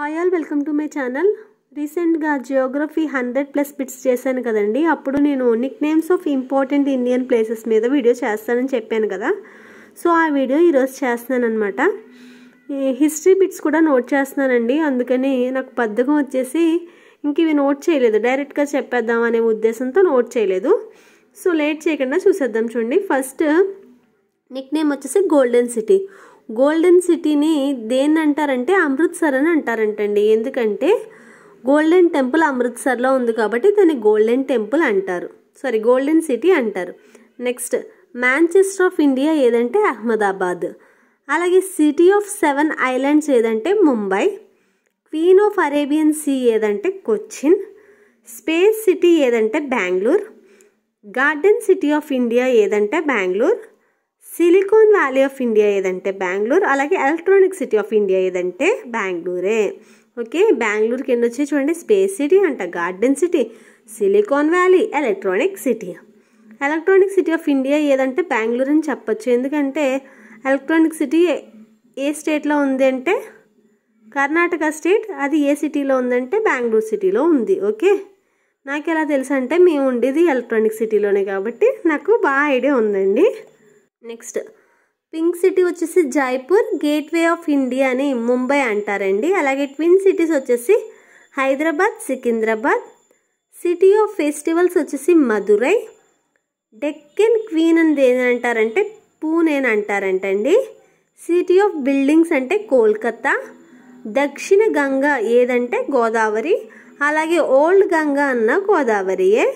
hi all welcome to my channel రీసెంట్గా geography hundred plus bits చేశాను కదండి అప్పుడు నేను nick names of important Indian places మీద వీడియో చేస్తానని చెప్పాను కదా సో ఆ వీడియో ఈరోజు చేస్తున్నాను అనమాట హిస్టరీ బిట్స్ కూడా నోట్ చేస్తున్నానండి అందుకని నాకు పద్ధకం వచ్చేసి ఇంక ఇవి నోట్ చేయలేదు డైరెక్ట్గా చెప్పేద్దాం అనే ఉద్దేశంతో నోట్ చేయలేదు సో లేట్ చేయకుండా చూసేద్దాం చూడండి ఫస్ట్ నిక్ నేమ్ వచ్చేసి గోల్డెన్ సిటీ గోల్డెన్ సిటీని దేన్ని అంటారంటే అమృత్సర్ అని అంటారంటండి ఎందుకంటే గోల్డెన్ టెంపుల్ అమృత్సర్లో ఉంది కాబట్టి దాన్ని గోల్డెన్ టెంపుల్ అంటారు సారీ గోల్డెన్ సిటీ అంటారు నెక్స్ట్ మ్యాంచెస్టర్ ఆఫ్ ఇండియా ఏదంటే అహ్మదాబాద్ అలాగే సిటీ ఆఫ్ సెవెన్ ఐలాండ్స్ ఏదంటే Mumbai queen of Arabian sea ఏదంటే కొచ్చిన్ స్పేస్ సిటీ ఏదంటే Bengaluru garden city of India ఏదంటే Bengaluru silicon valley of India ఏదంటే బెంగళూరు అలాగే ఎలక్ట్రానిక్ సిటీ ఆఫ్ ఇండియా ఏదంటే బెంగళూరే ఓకే బెంగళూరుకి ఎన్ని వచ్చాయి చూడండి స్పేస్ సిటీ అంట garden city silicon valley electronic city electronic city of India ఏదంటే బెంగళూరు అని చెప్పొచ్చు ఎందుకంటే ఎలక్ట్రానిక్ సిటీ ఏ స్టేట్లో ఉంది అంటే కర్ణాటక స్టేట్ అది ఏ సిటీలో ఉందంటే బెంగళూరు సిటీలో ఉంది ఓకే నాకు ఎలా తెలుసు అంటే మేము ఉండేది ఎలక్ట్రానిక్ సిటీలోనే కాబట్టి నాకు బాగా ఐడియా ఉందండి నెక్స్ట్ పింక్ సిటీ వచ్చేసి జైపూర్ గేట్వే ఆఫ్ ఇండియా అని ముంబై అంటారండి అలాగే ట్విన్ సిటీస్ వచ్చేసి Hyderabad Secunderabad city of festivals వచ్చేసి మధురై డెక్కెన్ క్వీన్ అని ఏంటంటారంటే పూణేని అంటారంటండి సిటీ ఆఫ్ బిల్డింగ్స్ అంటే కోల్కతా దక్షిణ గంగా ఏదంటే గోదావరి అలాగే ఓల్డ్ గంగా అన్న గోదావరియే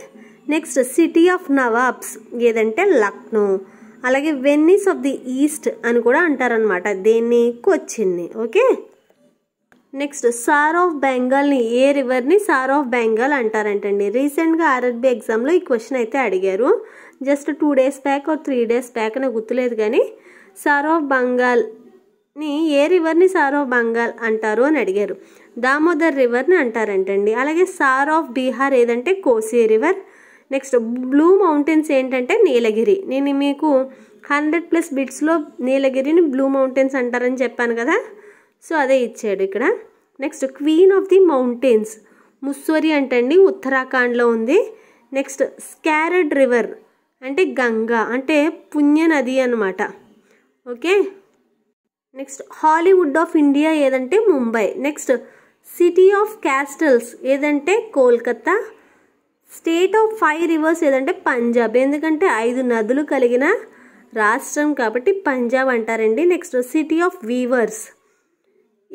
నెక్స్ట్ సిటీ ఆఫ్ నవాబ్స్ ఏదంటే లక్నో అలాగే వెన్నీస్ ఆఫ్ ది ఈస్ట్ అని కూడా అంటారనమాట దేన్ని కొచ్చిన్ని ఓకే నెక్స్ట్ సార్ ఆఫ్ బెంగాల్ని ఏ రివర్ని సార్ ఆఫ్ బెంగాల్ అంటారంటండి రీసెంట్గా ఆర్ఆర్బీ ఎగ్జామ్లో ఈ క్వశ్చన్ అయితే అడిగారు just two days back or three days back అని గుర్తులేదు కానీ సార్ ఆఫ్ బంగాల్ని ఏ రివర్ని సార్ ఆఫ్ బెంగాల్ అంటారు అని అడిగారు దామోదర్ రివర్ని అంటారంటండి అలాగే సార్ ఆఫ్ బీహార్ ఏదంటే Kosi river next blue mountains ఏంటంటే నీలగిరి నేను మీకు హండ్రెడ్ ప్లస్ బిట్స్లో నీలగిరిని బ్లూ మౌంటైన్స్ అంటారని చెప్పాను కదా సో అదే ఇచ్చాడు ఇక్కడ next queen of the mountains Mussoorie అంటండి ఉత్తరాఖండ్లో ఉంది నెక్స్ట్ స్కారడ్ రివర్ అంటే గంగా అంటే పుణ్య నది అనమాట okay next Hollywood of India ఏదంటే Mumbai next city of castles ఏదంటే Kolkata state of five rivers ఏదంటే పంజాబ్ ఎందుకంటే ఐదు నదులు కలిగిన రాష్ట్రం కాబట్టి పంజాబ్ అంటారండి నెక్స్ట్ సిటీ ఆఫ్ వీవర్స్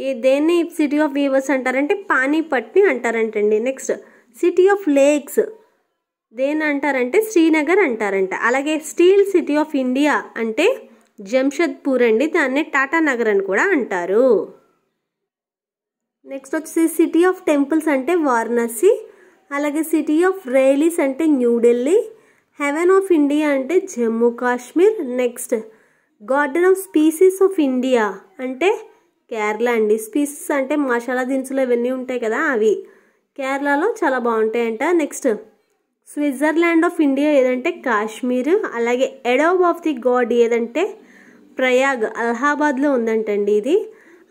ఈ దేన్ని సిటీ ఆఫ్ వీవర్స్ అంటారంటే పానీపట్ని అంటారంటండి నెక్స్ట్ సిటీ ఆఫ్ లేక్స్ దేని అంటారంటే శ్రీనగర్ అంటారంట అలాగే స్టీల్ సిటీ ఆఫ్ ఇండియా అంటే జంషద్పూర్ అండి దాన్ని టాటా నగర్ అని కూడా అంటారు నెక్స్ట్ వచ్చేసి సిటీ ఆఫ్ టెంపుల్స్ అంటే వారణాసి అలాగే సిటీ ఆఫ్ రైలీస్ అంటే న్యూఢిల్లీ హెవెన్ ఆఫ్ ఇండియా అంటే Jammu Kashmir next garden of spices of India అంటే కేరళ అండి స్పీసీస్ అంటే మసాలా దినుసులు ఇవన్నీ ఉంటాయి కదా అవి కేరళలో చాలా బాగుంటాయంట నెక్స్ట్ స్విట్జర్లాండ్ ఆఫ్ ఇండియా ఏదంటే కాశ్మీర్ అలాగే ఎడోబ్ ఆఫ్ ది గాడ్ ఏదంటే ప్రయాగ్ అలహాబాద్లో ఉందంటండి ఇది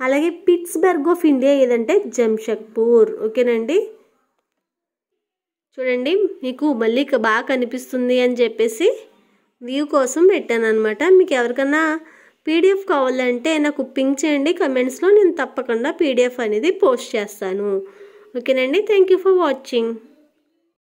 అలాగే పిట్స్బర్గ్ ఆఫ్ ఇండియా ఏదంటే జంషక్పూర్ ఓకేనండి చూడండి మీకు మళ్ళీ బాగా కనిపిస్తుంది అని చెప్పేసి వ్యూ కోసం పెట్టాను అనమాట మీకు ఎవరికన్నా పీడిఎఫ్ కావాలంటే నాకు పింక్ చేయండి కమెంట్స్లో నేను తప్పకుండా పీడిఎఫ్ అనేది పోస్ట్ చేస్తాను ఓకేనండి థ్యాంక్ యూ ఫర్ వాచింగ్